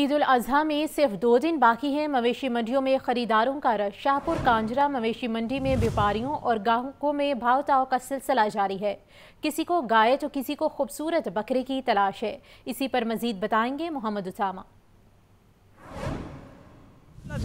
ईद उल अजहा में सिर्फ दो दिन बाकी हैं मवेशी मंडियों में खरीदारों का रश शाहपुर कांजरा मवेशी मंडी में व्यापारियों और गाहकों में भावताओं का सिलसिला जारी है किसी को गाय तो किसी को खूबसूरत बकरे की तलाश है इसी पर मजीद बताएंगे मोहम्मद उसामा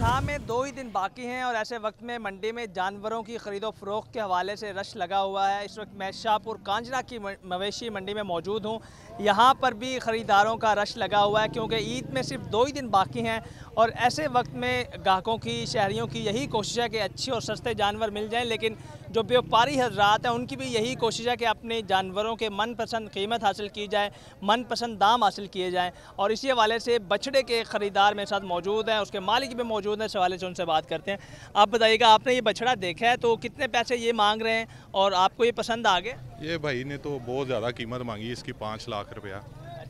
अजहा में दो ही दिन बाकी हैं और ऐसे वक्त में मंडी में जानवरों की खरीदो फ़रोख के हवाले से रश लगा हुआ है इस वक्त मैं शाहपुर कांजना की मवेशी मंडी में मौजूद हूँ यहाँ पर भी ख़रीदारों का रश लगा हुआ है क्योंकि ईद में सिर्फ दो ही दिन बाकी हैं और ऐसे वक्त में गाहकों की शहरीों की यही कोशिश है कि अच्छे और सस्ते जानवर मिल जाएँ लेकिन जो व्यापारी हजरात हैं उनकी भी यही कोशिश है कि अपने जानवरों के मनपसंद कीमत हासिल की जाए मनपसंद दाम हासिल किए जाएँ और इसी हवाले से बछड़े के ख़रीदार मेरे साथ मौजूद हैं उसके मालिक भी मौजूद हैं इस हवाले से उनसे बात करते हैं आप बताइएगा आपने ये बछड़ा देखा है तो कितने पैसे ये मांग रहे हैं और आपको ये पसंद आ गए ये भाई ने तो बहुत ज़्यादा कीमत मांगी इसकी पाँच लाख रुपया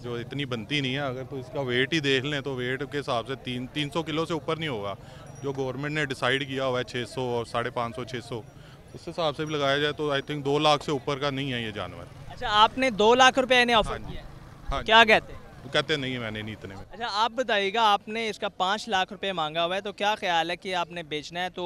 जो इतनी बनती नहीं है अगर तो इसका वेट ही देख लें तो वेट के हिसाब से तीन तीन सौ किलो से ऊपर नहीं होगा जो गवर्नमेंट ने डिसाइड किया हुआ है छः सौ और साढ़े पाँच सौ छः सौ इस हिसाब से भी लगाया जाए तो आई थिंक दो लाख से ऊपर का नहीं है ये जानवर अच्छा आपने दो लाख रुपए इन्हें ऑफर किया हाँ, हाँ क्या कहते हैं कहते नहीं मैंने नहीं इतने में अच्छा आप बताइएगा आपने इसका पाँच लाख रुपए मांगा हुआ है तो क्या ख्याल है कि आपने बेचना है तो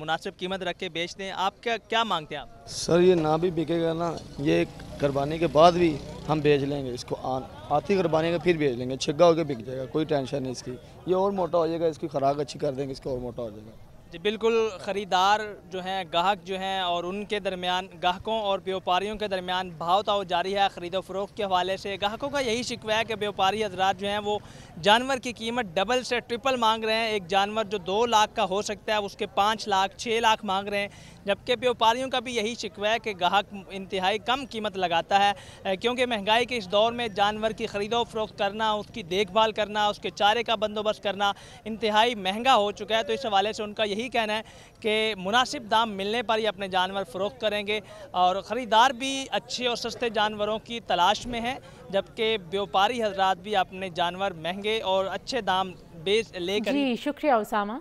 मुनासिब कीमत रख के बेच दें आप क्या क्या मांगते हैं आप सर ये ना भी बिकेगा ना ये करवाने के बाद भी हम बेच लेंगे इसको आन आती करवाने का फिर बेच लेंगे छिग्गा होकर बिक जाएगा कोई टेंशन नहीं इसकी ये और मोटा हो जाएगा इसकी खुराक अच्छी कर देंगे इसको और मोटा हो जाएगा जी बिल्कुल ख़रीदार जो हैं गाहक जो हैं और उनके दरमियान गाहकों और व्यापारियों के दरमियान भाव ताव जारी है ख़रीदो फरोख्त के हवाले से गाहकों का यही शिकवा है कि व्यापारी हजरात जो हैं वो जानवर की कीमत डबल से ट्रिपल मांग रहे हैं एक जानवर जो दो लाख का हो सकता है उसके पाँच लाख छः लाख मांग रहे हैं जबकि व्यापारियों का भी यही शिकवा है कि गाहक इंतहाई कम कीमत लगाता है क्योंकि महंगाई के इस दौर में जानवर की ख़रीदो फरोख्त करना उसकी देखभाल करना उसके चारे का बंदोबस्त करना इंतहाई महंगा हो चुका है तो इस हवाले से उनका यही यही कहना है कि मुनासिब दाम मिलने पर ही अपने जानवर फरोख करेंगे और ख़रीदार भी अच्छे और सस्ते जानवरों की तलाश में हैं जबकि व्यापारी हजरात भी अपने जानवर महंगे और अच्छे दाम बेच लेकर जी शुक्रिया उसामा